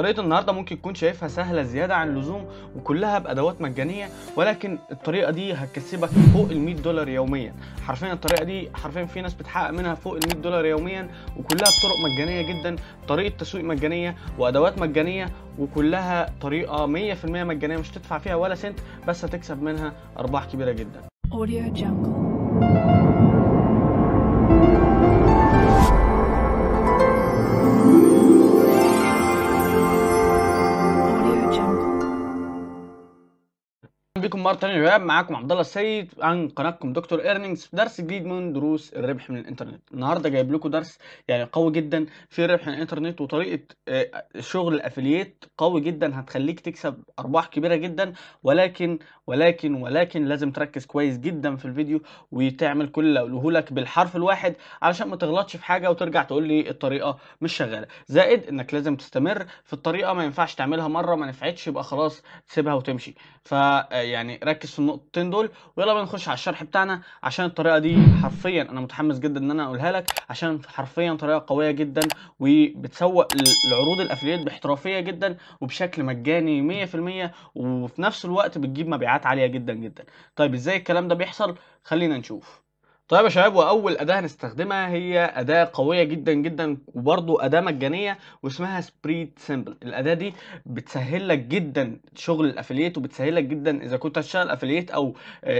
طريقه النهارده ممكن تكون شايفها سهله زياده عن اللزوم وكلها بادوات مجانيه ولكن الطريقه دي هتكسبك فوق ال 100 دولار يوميا حرفيا الطريقه دي حرفيا في ناس بتحقق منها فوق ال 100 دولار يوميا وكلها بطرق مجانيه جدا طريقه تسويق مجانيه وادوات مجانيه وكلها طريقه 100% مجانيه مش تدفع فيها ولا سنت بس هتكسب منها ارباح كبيره جدا بكم مره ثانيه شباب معاكم عبد الله السيد عن قناتكم دكتور ايرنينجز درس جديد من دروس الربح من الانترنت النهارده جايب لكم درس يعني قوي جدا في الربح من الانترنت وطريقه آه، شغل الافلييت قوي جدا هتخليك تكسب ارباح كبيره جدا ولكن ولكن ولكن لازم تركز كويس جدا في الفيديو وتعمل كل اللي اقوله لك بالحرف الواحد علشان ما تغلطش في حاجه وترجع تقول لي الطريقه مش شغاله زائد انك لازم تستمر في الطريقه ما ينفعش تعملها مره ما نفعتش يبقى خلاص تسيبها وتمشي آه، يعني ركز في النقطتين دول ويلا بقى نخش على الشرح بتاعنا عشان الطريقه دي حرفيا انا متحمس جدا ان انا اقولها لك عشان حرفيا طريقه قويه جدا وبتسوق العروض الافليت باحترافيه جدا وبشكل مجاني 100% وفي نفس الوقت بتجيب مبيعات مبيعات عاليه جدا جدا طيب ازاي الكلام ده بيحصل خلينا نشوف طيب يا شباب واول اداه هنستخدمها هي اداه قويه جدا جدا وبرده اداه مجانيه واسمها سبريد سيمبل الاداه دي بتسهل لك جدا شغل الافلييت وبتسهل لك جدا اذا كنت هتشتغل افلييت او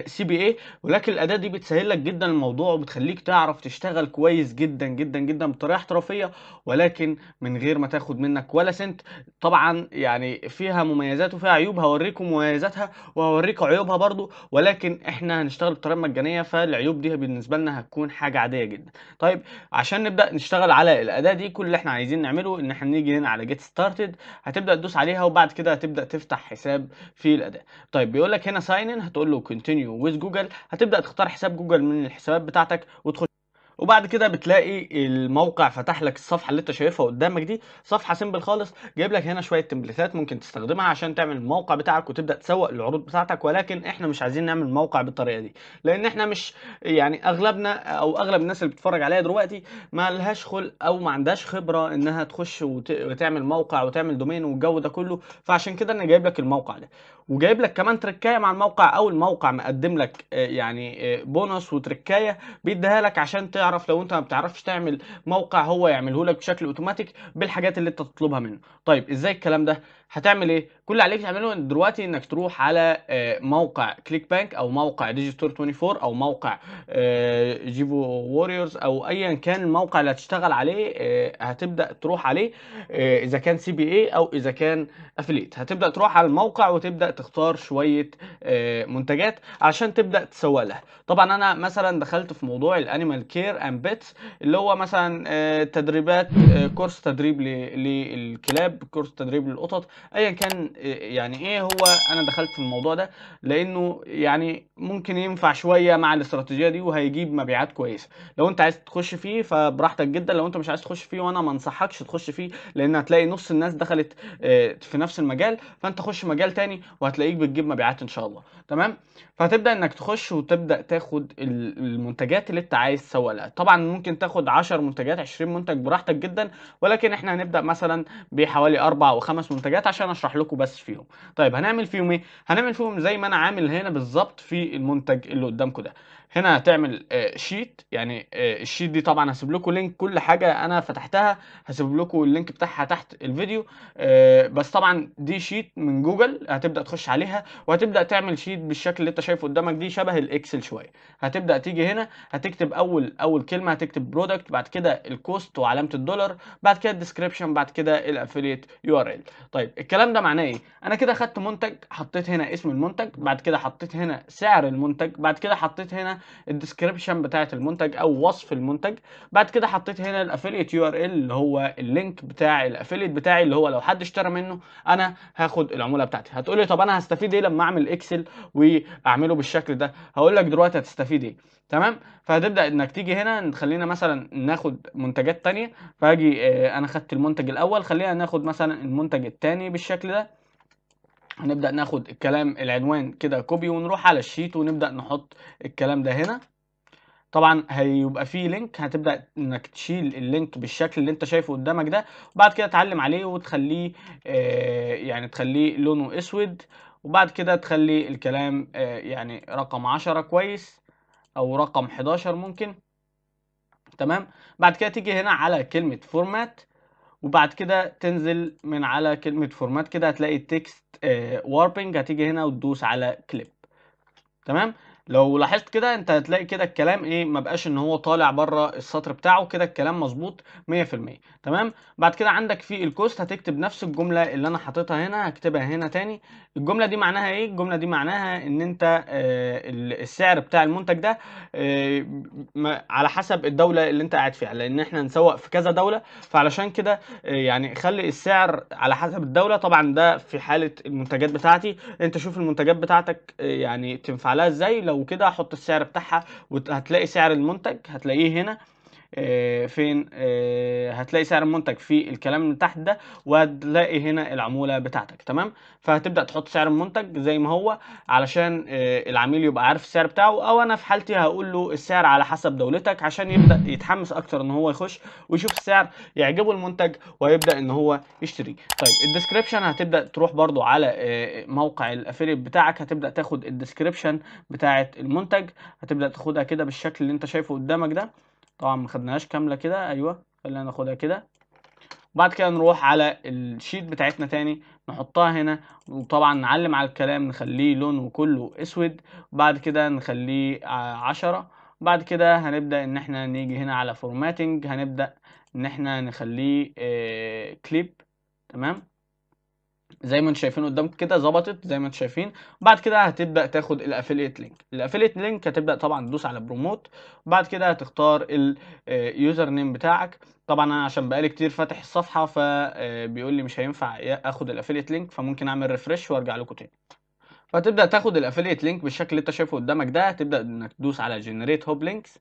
سي بي اي ولكن الاداه دي بتسهل لك جدا الموضوع وبتخليك تعرف تشتغل كويس جدا جدا جدا بطريقه احترافيه ولكن من غير ما تاخد منك ولا سنت طبعا يعني فيها مميزات وفيها عيوب هوريكم مميزاتها وهوريكم عيوبها برده ولكن احنا هنشتغل بطريقه مجانيه فالعيوب دي بالنسبه بالنسبه لنا هتكون حاجه عاديه جدا طيب عشان نبدا نشتغل على الاداه دي كل اللي احنا عايزين نعمله ان احنا نيجي هنا على جيت ستارتد هتبدا تدوس عليها وبعد كده هتبدا تفتح حساب في الاداه طيب بيقول لك هنا ساين ان هتقول له كونتينيو ويز جوجل هتبدا تختار حساب جوجل من الحسابات بتاعتك وتخش وبعد كده بتلاقي الموقع فتح لك الصفحه اللي انت شايفها قدامك دي صفحه سيمبل خالص جايب لك هنا شويه تمبليتات ممكن تستخدمها عشان تعمل الموقع بتاعك وتبدا تسوق العروض بتاعتك ولكن احنا مش عايزين نعمل موقع بالطريقه دي لان احنا مش يعني اغلبنا او اغلب الناس اللي بتتفرج عليا دلوقتي ما لهاش خلق او ما عندهاش خبره انها تخش وتعمل موقع وتعمل دومين والجو ده كله فعشان كده انا جايب لك الموقع ده وجايب لك كمان تركايه مع الموقع او الموقع مقدم لك آه، يعني آه، بونص وتركايه بيديها لك عشان تعرف تعرف لو انت ما بتعرفش تعمل موقع هو يعمله لك بشكل اوتوماتيك بالحاجات اللي انت تطلبها منه طيب ازاي الكلام ده هتعمل ايه كل اللي عليك تعمله دلوقتي انك تروح على آه، موقع كليك بانك او موقع ديجيتور 24 او موقع جيفو آه، ووريرز او ايا كان الموقع اللي هتشتغل عليه آه، هتبدا تروح عليه اذا كان سي بي اي او اذا كان افليت هتبدا تروح على الموقع وتبدا تختار شويه منتجات عشان تبدا تسوق لها طبعا انا مثلا دخلت في موضوع الانيمال كير اند بيتس اللي هو مثلا تدريبات كورس تدريب للكلاب كورس تدريب للقطط ايا كان يعني ايه هو انا دخلت في الموضوع ده لانه يعني ممكن ينفع شويه مع الاستراتيجيه دي وهيجيب مبيعات كويسه لو انت عايز تخش فيه فبراحتك جدا لو انت مش عايز تخش فيه وانا ما انصحكش تخش فيه لان هتلاقي نص الناس دخلت آه، في نفس المجال فانت خش مجال تاني وهتلاقيك بتجيب مبيعات ان شاء الله تمام فهتبدا انك تخش وتبدا تاخد المنتجات اللي انت عايز تسوق لها طبعا ممكن تاخد 10 منتجات 20 منتج براحتك جدا ولكن احنا هنبدا مثلا بحوالي اربع او خمس منتجات عشان اشرح لكم بس فيهم طيب هنعمل فيهم ايه هنعمل فيهم زي ما انا عامل هنا بالظبط في المنتج اللي قدامكم ده هنا هتعمل شيت آه، يعني آه، الشيت دي طبعا هسيب لكم لينك كل حاجه انا فتحتها هسيب لكم اللينك بتاعها تحت الفيديو آه، بس طبعا دي شيت من جوجل هتبدا تخش عليها وهتبدا تعمل شيت بالشكل اللي انت شايفه قدامك دي شبه الاكسل شويه هتبدا تيجي هنا هتكتب اول اول كلمه هتكتب برودكت بعد كده الكوست وعلامه الدولار بعد كده الديسكربشن بعد كده الافيليت يو ار ال طيب الكلام ده معناه ايه انا كده خدت منتج حطيت هنا اسم المنتج بعد كده حطيت هنا سعر المنتج بعد كده حطيت هنا الديسكربشن بتاعه المنتج او وصف المنتج بعد كده حطيت هنا الافيليت يو ار ال اللي هو اللينك بتاع الافيليت بتاعي اللي هو لو حد اشترى منه انا هاخد العموله بتاعتي هتقول لي طب انا هستفيد ايه لما اعمل اكسل واعمله بالشكل ده هقول لك دلوقتي هتستفيد ايه تمام فهتبدا انك تيجي هنا خلينا مثلا ناخد منتجات تانية فاجي اه انا خدت المنتج الاول خلينا ناخد مثلا المنتج الثاني بالشكل ده هنبدأ ناخد الكلام العنوان كده كوبي ونروح على الشيت ونبدأ نحط الكلام ده هنا طبعا هيبقى فيه لينك هتبدا انك تشيل اللينك بالشكل اللي انت شايفه قدامك ده وبعد كده تعلم عليه وتخليه آه يعني تخليه لونه اسود وبعد كده تخلي الكلام آه يعني رقم 10 كويس او رقم 11 ممكن تمام بعد كده تيجي هنا على كلمه فورمات وبعد كده تنزل من على كلمة فورمات كده هتلاقي تكست واربنج آه، هتيجي هنا وتدوس على كليب تمام لو لاحظت كده انت هتلاقي كده الكلام ايه ما بقاش ان هو طالع بره السطر بتاعه كده الكلام مظبوط 100% تمام بعد كده عندك في الكوست هتكتب نفس الجمله اللي انا حاططها هنا هكتبها هنا تاني الجمله دي معناها ايه الجمله دي معناها ان انت آه السعر بتاع المنتج ده آه على حسب الدوله اللي انت قاعد فيها لان احنا نسوق في كذا دوله فعلشان كده آه يعني خلي السعر على حسب الدوله طبعا ده في حاله المنتجات بتاعتي انت شوف المنتجات بتاعتك آه، يعني تنفع لها ازاي لو وكده احط السعر بتاعها وهتلاقي سعر المنتج هتلاقيه هنا آه، فين آه، هتلاقي سعر المنتج في الكلام اللي تحت ده وهتلاقي هنا العموله بتاعتك تمام فهتبدا تحط سعر المنتج زي ما هو علشان آه، العميل يبقى عارف السعر بتاعه او انا في حالتي هقول له السعر على حسب دولتك عشان يبدا يتحمس اكتر ان هو يخش ويشوف السعر يعجبه المنتج ويبدا ان هو يشتري طيب الديسكربشن هتبدا تروح برده على موقع الافيليت بتاعك هتبدا تاخد الديسكربشن بتاعه المنتج هتبدا تاخدها كده بالشكل اللي انت شايفه قدامك ده طبعا ما خدناهاش كامله كده ايوه خلينا ناخدها كده وبعد كده نروح على الشيت بتاعتنا تاني نحطها هنا وطبعا نعلم على الكلام نخليه لونه كله اسود وبعد كده نخليه آه، عشرة بعد كده هنبدأ ان احنا نيجي هنا على فورماتنج هنبدأ ان احنا نخليه كليب آه، تمام زي ما انتم شايفين قدامكم كده ظبطت زي ما انتم شايفين بعد كده هتبدا تاخد الافيليت لينك الافيليت لينك هتبدا طبعا تدوس على بروموت بعد كده هتختار اليوزر نيم آه، بتاعك طبعا انا عشان بقالي كتير فاتح الصفحه فبيقول آه، لي مش هينفع اخد الافيليت لينك فممكن اعمل ريفرش وارجع لكم تاني فتبدا تاخد الافيليت لينك بالشكل اللي انت شايفه قدامك ده هتبدا انك تدوس على جنريت هوب لينكس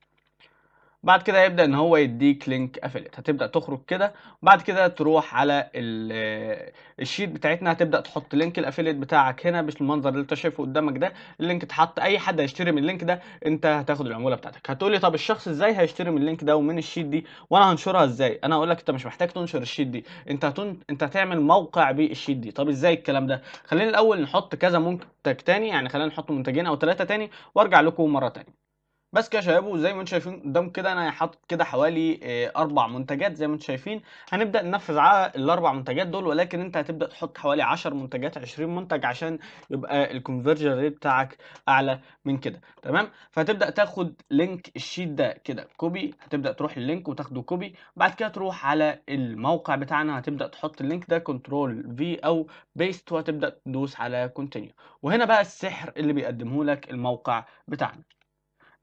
بعد كده هيبدا ان هو يديك لينك افيليت هتبدا تخرج كده وبعد كده تروح على آه، الشيت بتاعتنا هتبدا تحط لينك الافيليت بتاعك هنا بالمنظر اللي انت شايفه قدامك ده اللينك اتحط اي حد هيشتري من اللينك ده انت هتاخد العموله بتاعتك هتقولي طب الشخص ازاي هيشتري من اللينك ده ومن الشيت دي وانا هنشرها ازاي انا هقول لك انت مش محتاج تنشر الشيت دي انت هتن... انت هتعمل موقع بالشيت دي طب ازاي الكلام ده خلينا الاول نحط كذا منتج تاني يعني خلينا نحط منتجين او ثلاثه تاني وارجع لكم مره تانيه بس كده يا شباب وزي ما انتم شايفين قدام كده انا حاطط كده حوالي آه، اربع منتجات زي ما انتم شايفين هنبدا ننفذ على الاربع منتجات دول ولكن انت هتبدا تحط حوالي 10 منتجات 20 منتج عشان يبقى الكونفرجن ريت بتاعك اعلى من كده تمام فهتبدا تاخد لينك الشيت ده كده كوبي هتبدا تروح اللينك وتاخده كوبي بعد كده تروح على الموقع بتاعنا هتبدا تحط اللينك ده كنترول في او بيست وهتبدا تدوس على كونتينيو وهنا بقى السحر اللي بيقدمه لك الموقع بتاعنا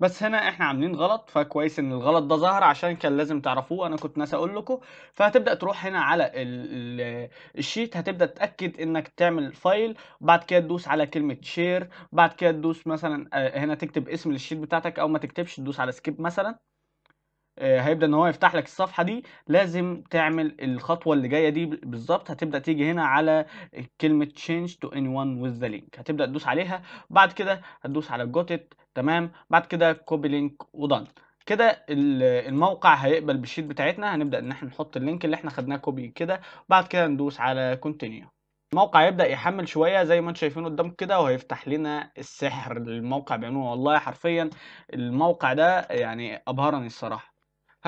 بس هنا احنا عاملين غلط فكويس ان الغلط ده ظهر عشان كان لازم تعرفوه انا كنت ناسي اقول لكم فهتبدا تروح هنا على الشيت هتبدا تتاكد انك تعمل فايل بعد كده تدوس على كلمه شير بعد كده تدوس مثلا آه، هنا تكتب اسم الشيت بتاعتك او ما تكتبش تدوس على سكيب مثلا آه، هيبدا ان هو يفتح لك الصفحه دي لازم تعمل الخطوه اللي جايه دي بالظبط هتبدا تيجي هنا على كلمه change to anyone with the link هتبدا تدوس عليها بعد كده هتدوس على جوتت تمام بعد كده كوبي لينك ودان كده الموقع هيقبل بالشيت بتاعتنا هنبدا ان احنا نحط اللينك اللي احنا خدناه كوبي كده بعد كده ندوس على كونتينيو الموقع يبدا يحمل شويه زي ما انتم شايفين قدام كده وهيفتح لنا السحر للموقع الموقع والله حرفيا الموقع ده يعني ابهرني الصراحه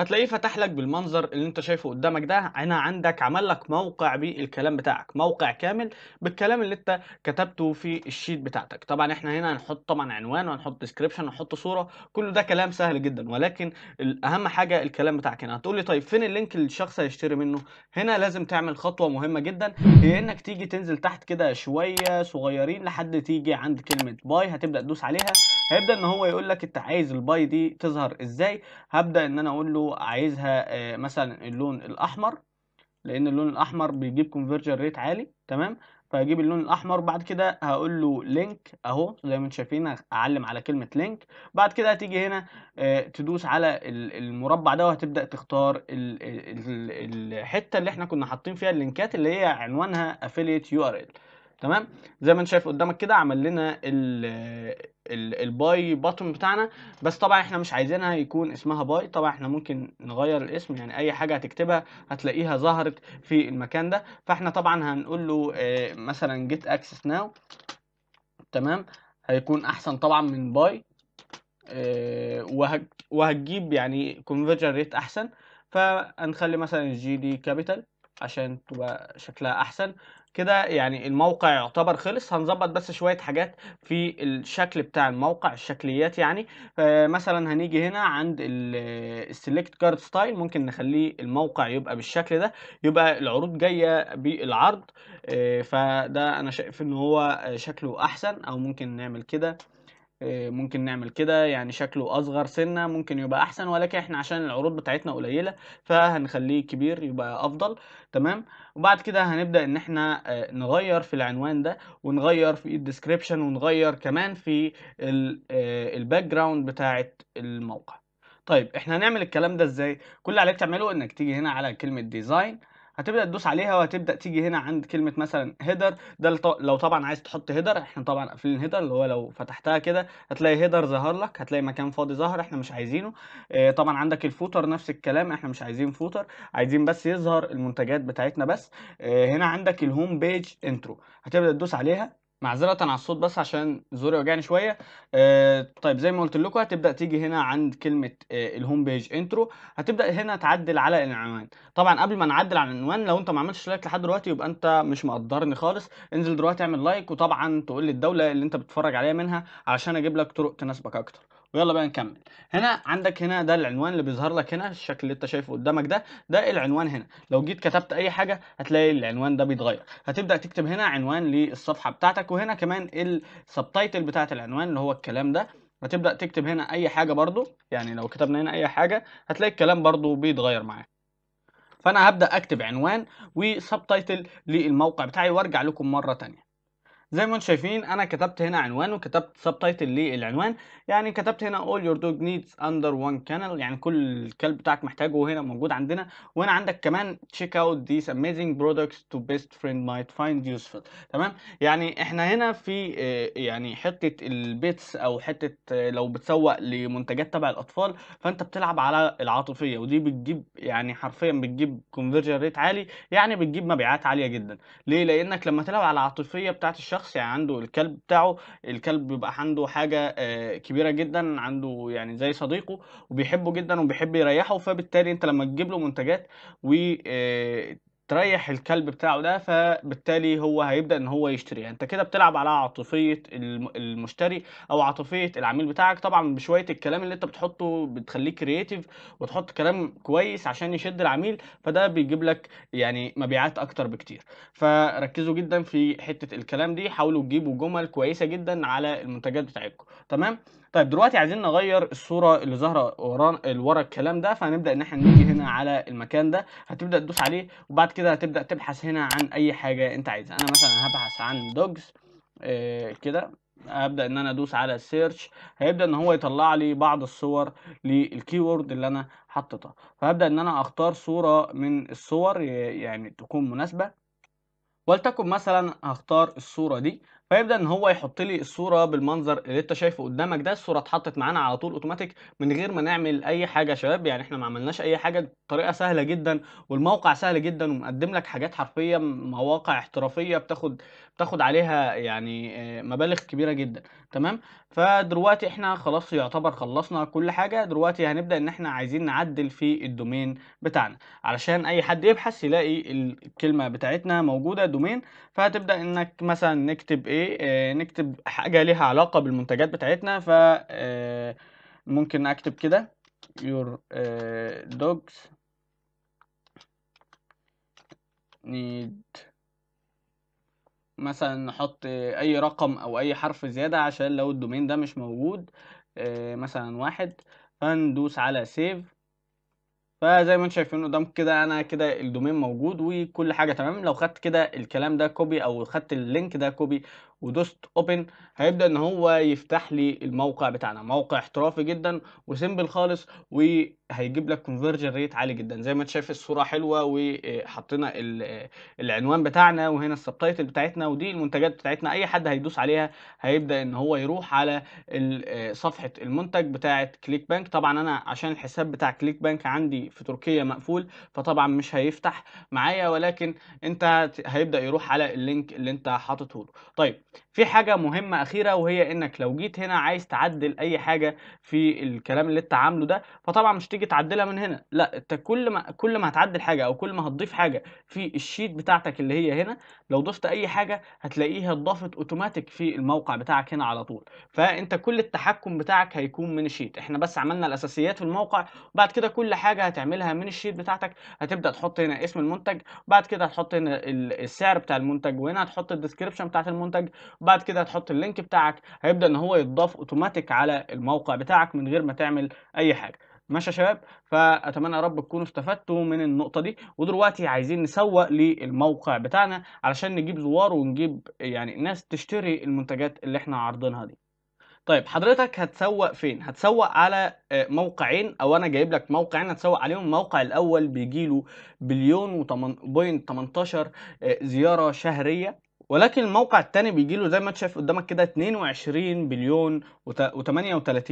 هتلاقيه فتح لك بالمنظر اللي انت شايفه قدامك ده هنا عندك عمل لك موقع بالكلام بتاعك موقع كامل بالكلام اللي انت كتبته في الشيت بتاعتك طبعا احنا هنا هنحط طبعا عنوان وهنحط ديسكريبشن وهنحط صوره كل ده كلام سهل جدا ولكن اهم حاجه الكلام بتاعك هنا هتقول لي طيب فين اللينك اللي الشخص هيشتري منه هنا لازم تعمل خطوه مهمه جدا هي انك تيجي تنزل تحت كده شويه صغيرين لحد تيجي عند كلمه باي هتبدا تدوس عليها هيبدا ان هو يقول لك انت عايز الباي دي تظهر ازاي هبدا ان انا اقول له عايزها آه، مثلا اللون الاحمر لان اللون الاحمر بيجيب كونفرجن ريت عالي تمام فهجيب اللون الاحمر بعد كده هقول له لينك اهو زي ما انتم شايفين اعلم على كلمه لينك بعد كده هتيجي هنا آه، تدوس على المربع ده وهتبدا تختار الحته اللي احنا كنا حاطين فيها اللينكات اللي هي عنوانها affiliate url تمام زي ما انت شايف قدامك كده عمل لنا الباي باتون بتاعنا بس طبعا احنا مش عايزينها يكون اسمها باي طبعا احنا ممكن نغير الاسم يعني اي حاجه هتكتبها هتلاقيها ظهرت في المكان ده فاحنا طبعا هنقول له آه، مثلا جيت اكسس ناو تمام هيكون احسن طبعا من باي آه، وهتجيب يعني كونفرجن ريت احسن فهنخلي مثلا الجي دي كابيتال عشان تبقى شكلها احسن كده يعني الموقع يعتبر خلص هنظبط بس شوية حاجات في الشكل بتاع الموقع الشكليات يعني آه، مثلا هنيجي هنا عند السيلكت كارد ستايل ممكن نخليه الموقع يبقى بالشكل ده يبقى العروض جاية بالعرض آه، فده انا شايف ان هو شكله احسن او ممكن نعمل كده آه، ممكن نعمل كده يعني شكله اصغر سنه ممكن يبقى احسن ولكن احنا عشان العروض بتاعتنا قليله فهنخليه كبير يبقى افضل تمام وبعد كده هنبدا ان احنا آه، نغير في العنوان ده ونغير في الديسكريبشن ونغير كمان في آه، الباك جراوند بتاعه الموقع طيب احنا هنعمل الكلام ده ازاي كل اللي عليك تعمله انك تيجي هنا على كلمه ديزاين هتبدا تدوس عليها وهتبدا تيجي هنا عند كلمه مثلا هيدر ده لو طبعا عايز تحط هيدر احنا طبعا قافلين هيدر اللي هو لو فتحتها كده هتلاقي هيدر ظهر لك هتلاقي مكان فاضي ظهر احنا مش عايزينه اه طبعا عندك الفوتر نفس الكلام احنا مش عايزين فوتر عايزين بس يظهر المنتجات بتاعتنا بس اه هنا عندك الهوم بيج انترو هتبدا تدوس عليها معذرة على الصوت بس عشان زوري وجعني شوية آه طيب زي ما قلت لكم هتبدأ تيجي هنا عند كلمة آه الهوم بيج انترو هتبدأ هنا تعدل على العنوان طبعا قبل ما نعدل على العنوان لو انت ما عملتش لايك لحد دلوقتي يبقى انت مش مقدرني خالص انزل دلوقتي اعمل لايك وطبعا تقول للدولة الدولة اللي انت بتتفرج عليها منها علشان اجيب لك طرق تناسبك اكتر ويلا بقى نكمل هنا عندك هنا ده العنوان اللي بيظهر لك هنا الشكل اللي انت شايفه قدامك ده ده العنوان هنا لو جيت كتبت اي حاجه هتلاقي العنوان ده بيتغير هتبدا تكتب هنا عنوان للصفحه بتاعتك وهنا كمان السبتايتل بتاعت العنوان اللي هو الكلام ده هتبدا تكتب هنا اي حاجه برده يعني لو كتبنا هنا اي حاجه هتلاقي الكلام برده بيتغير معاك فانا هبدا اكتب عنوان وسب تايتل للموقع بتاعي وارجع لكم مره تانية زي ما انتم شايفين انا كتبت هنا عنوان وكتبت سب تايتل للعنوان يعني كتبت هنا all your dog needs under one kennel يعني كل الكلب بتاعك محتاجه هنا موجود عندنا وهنا عندك كمان check out these amazing products to best friend might find useful تمام يعني احنا هنا في آه، يعني حته البيتس او حته آه، لو بتسوق لمنتجات تبع الاطفال فانت بتلعب على العاطفيه ودي بتجيب يعني حرفيا بتجيب كونفرجن ريت عالي يعني بتجيب مبيعات عاليه جدا ليه لانك لما تلعب على العاطفيه بتاعت الشخص شخص يعني عنده الكلب بتاعه الكلب بيبقى عنده حاجة آه، كبيرة جدا عنده يعني زي صديقه وبيحبه جدا وبيحب يريحه فبالتالي انت لما تجيب له منتجات و آه، تريح الكلب بتاعه ده فبالتالي هو هيبدا ان هو يشتريها يعني انت كده بتلعب على عاطفيه المشتري او عاطفيه العميل بتاعك طبعا بشويه الكلام اللي انت بتحطه بتخليه كرييتيف وتحط كلام كويس عشان يشد العميل فده بيجيب لك يعني مبيعات اكتر بكتير فركزوا جدا في حته الكلام دي حاولوا تجيبوا جمل كويسه جدا على المنتجات بتاعتكم تمام طيب دلوقتي عايزين نغير الصوره اللي ظاهره ورا ورا الكلام ده فهنبدا ان احنا نيجي هنا على المكان ده هتبدا تدوس عليه وبعد كده هتبدا تبحث هنا عن اي حاجه انت عايزها انا مثلا هبحث عن دوجز آه كده هبدا ان انا ادوس على سيرش هيبدا ان هو يطلع لي بعض الصور للكيورد اللي انا حطيتها فهبدا ان انا اختار صوره من الصور يعني تكون مناسبه ولتكن مثلا هختار الصوره دي فيبدا ان هو يحط لي الصوره بالمنظر اللي انت شايفه قدامك ده الصوره اتحطت معانا على طول اوتوماتيك من غير ما نعمل اي حاجه يا شباب يعني احنا ما عملناش اي حاجه بطريقه سهله جدا والموقع سهل جدا ومقدم لك حاجات حرفيه مواقع احترافيه بتاخد بتاخد عليها يعني آه، مبالغ كبيره جدا تمام فدلوقتي احنا خلاص يعتبر خلصنا كل حاجه دلوقتي هنبدا ان احنا عايزين نعدل في الدومين بتاعنا علشان اي حد يبحث يلاقي الكلمه بتاعتنا موجوده دومين فهتبدا انك مثلا نكتب ايه نكتب حاجة ليها علاقة بالمنتجات بتاعتنا ف آه، ممكن أكتب كده your آه، dogs need مثلا نحط أي رقم أو أي حرف زيادة عشان لو الدومين ده مش موجود آه، مثلا واحد فندوس على سيف فزي ما انتم شايفين قدام كده انا كده الدومين موجود وكل حاجه تمام لو خدت كده الكلام ده كوبي او خدت اللينك ده كوبي ودوست اوبن هيبدا ان هو يفتح لي الموقع بتاعنا موقع احترافي جدا وسيمبل خالص وهيجيب لك كونفرجن ريت عالي جدا زي ما انت شايف الصوره حلوه وحطينا العنوان بتاعنا وهنا السبتايتل بتاعتنا ودي المنتجات بتاعتنا اي حد هيدوس عليها هيبدا ان هو يروح على صفحه المنتج بتاعه كليك بانك طبعا انا عشان الحساب بتاع كليك بانك عندي في تركيا مقفول فطبعا مش هيفتح معايا ولكن انت هيبدا يروح على اللينك اللي انت حاططه له طيب في حاجة مهمة أخيرة وهي إنك لو جيت هنا عايز تعدل أي حاجة في الكلام اللي أنت عامله ده فطبعا مش تيجي تعدلها من هنا لا أنت كل ما كل ما هتعدل حاجة أو كل ما هتضيف حاجة في الشيت بتاعتك اللي هي هنا لو ضفت أي حاجة هتلاقيها اتضافت أوتوماتيك في الموقع بتاعك هنا على طول فأنت كل التحكم بتاعك هيكون من الشيت إحنا بس عملنا الأساسيات في الموقع وبعد كده كل حاجة هتعملها من الشيت بتاعتك هتبدأ تحط هنا اسم المنتج وبعد كده هتحط هنا السعر بتاع المنتج وهنا هتحط الديسكربشن بتاعت المنتج وبعد كده هتحط اللينك بتاعك هيبدا ان هو يتضاف اوتوماتيك على الموقع بتاعك من غير ما تعمل اي حاجه ماشي يا شباب فاتمنى يا رب تكونوا استفدتوا من النقطه دي ودلوقتي عايزين نسوق للموقع بتاعنا علشان نجيب زوار ونجيب يعني ناس تشتري المنتجات اللي احنا عارضينها دي طيب حضرتك هتسوق فين هتسوق على آه، موقعين او انا جايب لك موقعين هتسوق عليهم الموقع الاول بيجي له بليون و 18 آه، زياره شهريه ولكن الموقع الثاني بيجي له زي ما انت شايف قدامك كده 22 بليون و38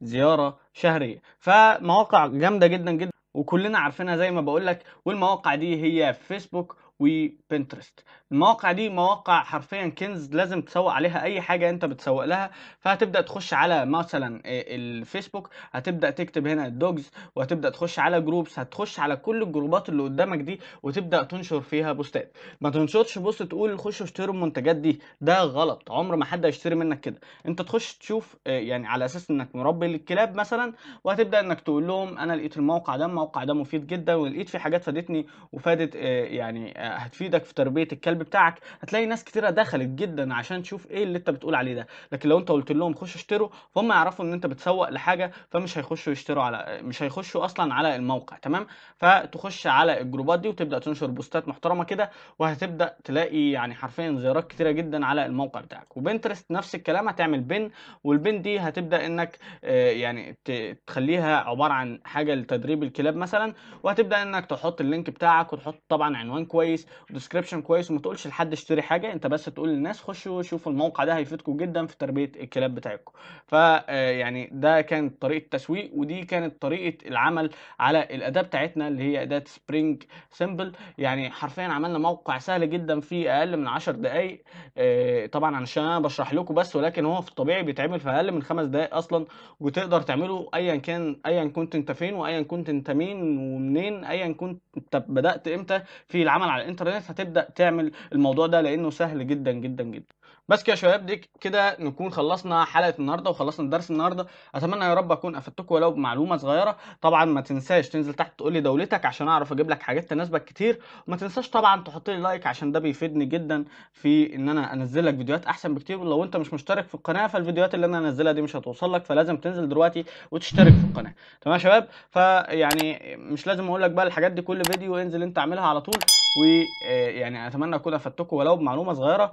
زياره شهريه فمواقع جامده جدا جدا وكلنا عارفينها زي ما بقول لك والمواقع دي هي فيسبوك وبنترست المواقع دي مواقع حرفيا كنز لازم تسوق عليها اي حاجه انت بتسوق لها فهتبدا تخش على مثلا إيه، الفيسبوك هتبدا تكتب هنا الدوجز وهتبدا تخش على جروبس هتخش على كل الجروبات اللي قدامك دي وتبدا تنشر فيها بوستات ما تنشرش بوست تقول خشوا اشتروا المنتجات دي ده غلط عمر ما حد هيشتري منك كده انت تخش تشوف آه، يعني على اساس انك مربي للكلاب مثلا وهتبدا انك تقول لهم انا لقيت الموقع ده الموقع ده مفيد جدا ولقيت فيه حاجات فادتني وفادت آه، يعني آه، هتفيدك في تربيه الكلب بتاعك هتلاقي ناس كتيره دخلت جدا عشان تشوف ايه اللي انت بتقول عليه ده لكن لو انت قلت لهم خشوا اشتروا فهم يعرفوا ان انت بتسوق لحاجه فمش هيخشوا يشتروا على مش هيخشوا اصلا على الموقع تمام فتخش على الجروبات دي وتبدا تنشر بوستات محترمه كده وهتبدا تلاقي يعني حرفيا زيارات كتيره جدا على الموقع بتاعك وبنترست نفس الكلام هتعمل بن والبن دي هتبدا انك آه، يعني تخليها عباره عن حاجه لتدريب الكلاب مثلا وهتبدا انك تحط اللينك بتاعك وتحط طبعا عنوان كويس وديسكريبشن كويس تقولش لحد اشتري حاجه انت بس تقول للناس خشوا شوفوا الموقع ده هيفيدكم جدا في تربيه الكلاب بتاعتكم ف آه، يعني ده كانت طريقه التسويق ودي كانت طريقه العمل على الاداه بتاعتنا اللي هي اداه سبرينج سيمبل يعني حرفيا عملنا موقع سهل جدا في اقل من 10 دقائق آه، طبعا عشان انا بشرح لكم بس ولكن هو في الطبيعي بيتعمل في اقل من خمس دقائق اصلا وتقدر تعمله ايا كان ايا كنت انت فين وايا كنت انت مين ومنين ايا كنت انت بدات امتى في العمل على الانترنت هتبدا تعمل الموضوع ده لانه سهل جدا جدا جدا بس كده يا شباب دي كده نكون خلصنا حلقه النهارده وخلصنا الدرس النهارده اتمنى يا رب اكون افدتكم ولو بمعلومه صغيره طبعا ما تنساش تنزل تحت تقول لي دولتك عشان اعرف اجيب لك حاجات تناسبك كتير وما تنساش طبعا تحط لي لايك عشان ده بيفيدني جدا في ان انا انزل لك فيديوهات احسن بكتير ولو انت مش مشترك في القناه فالفيديوهات اللي انا انزلها دي مش هتوصل لك فلازم تنزل دلوقتي وتشترك في القناه تمام يا شباب فيعني مش لازم اقول لك بقى الحاجات دي كل فيديو انزل انت اعملها على طول ويعني اتمنى اكون افدتكم ولو بمعلومه صغيره